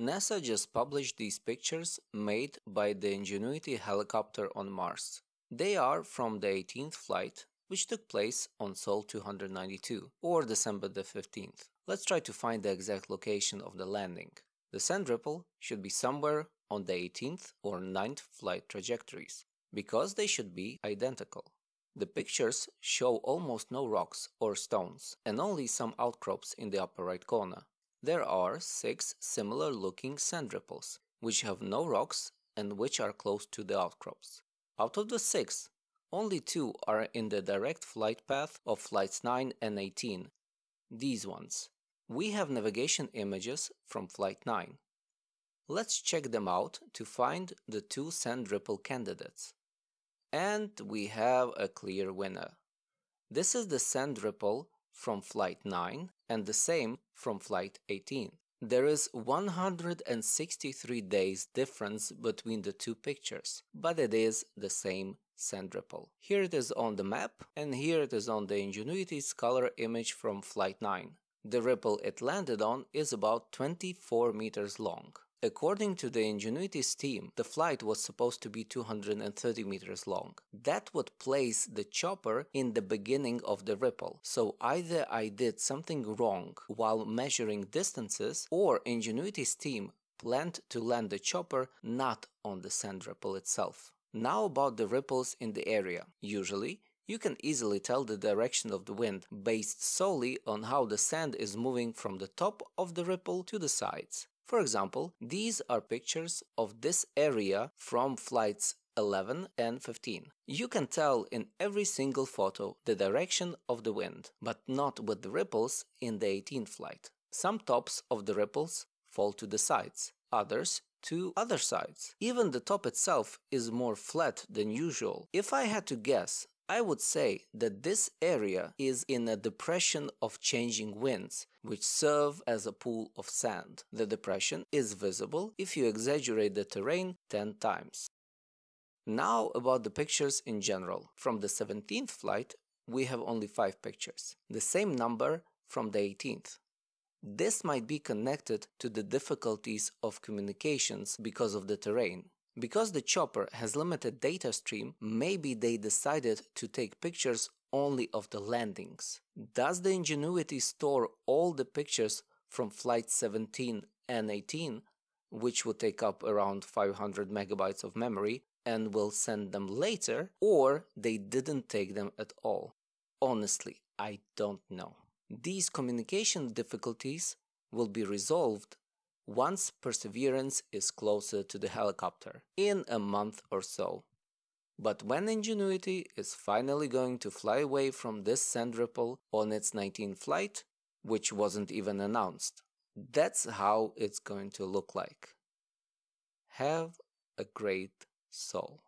NASA just published these pictures made by the Ingenuity helicopter on Mars. They are from the 18th flight, which took place on Sol 292, or December the 15th. Let's try to find the exact location of the landing. The sand ripple should be somewhere on the 18th or 9th flight trajectories, because they should be identical. The pictures show almost no rocks or stones, and only some outcrops in the upper right corner there are six similar looking sandripples, which have no rocks and which are close to the outcrops. Out of the six, only two are in the direct flight path of flights 9 and 18, these ones. We have navigation images from flight 9. Let's check them out to find the two sandripple candidates. And we have a clear winner. This is the sandripple from flight 9 and the same from flight 18. There is 163 days difference between the two pictures, but it is the same ripple. Here it is on the map, and here it is on the Ingenuity's color image from Flight 9. The ripple it landed on is about 24 meters long. According to the Ingenuity's team, the flight was supposed to be 230 meters long. That would place the chopper in the beginning of the ripple. So either I did something wrong while measuring distances, or Ingenuity's team planned to land the chopper not on the sand ripple itself. Now about the ripples in the area. Usually, you can easily tell the direction of the wind based solely on how the sand is moving from the top of the ripple to the sides. For example, these are pictures of this area from flights 11 and 15. You can tell in every single photo the direction of the wind, but not with the ripples in the 18th flight. Some tops of the ripples fall to the sides, others to other sides. Even the top itself is more flat than usual. If I had to guess, I would say that this area is in a depression of changing winds, which serve as a pool of sand. The depression is visible if you exaggerate the terrain 10 times. Now about the pictures in general. From the 17th flight, we have only 5 pictures, the same number from the 18th. This might be connected to the difficulties of communications because of the terrain, because the chopper has limited data stream, maybe they decided to take pictures only of the landings. Does the Ingenuity store all the pictures from flight 17 and 18, which would take up around 500 megabytes of memory and will send them later, or they didn't take them at all? Honestly, I don't know. These communication difficulties will be resolved once Perseverance is closer to the helicopter, in a month or so. But when Ingenuity is finally going to fly away from this sand ripple on its 19th flight, which wasn't even announced, that's how it's going to look like. Have a great soul.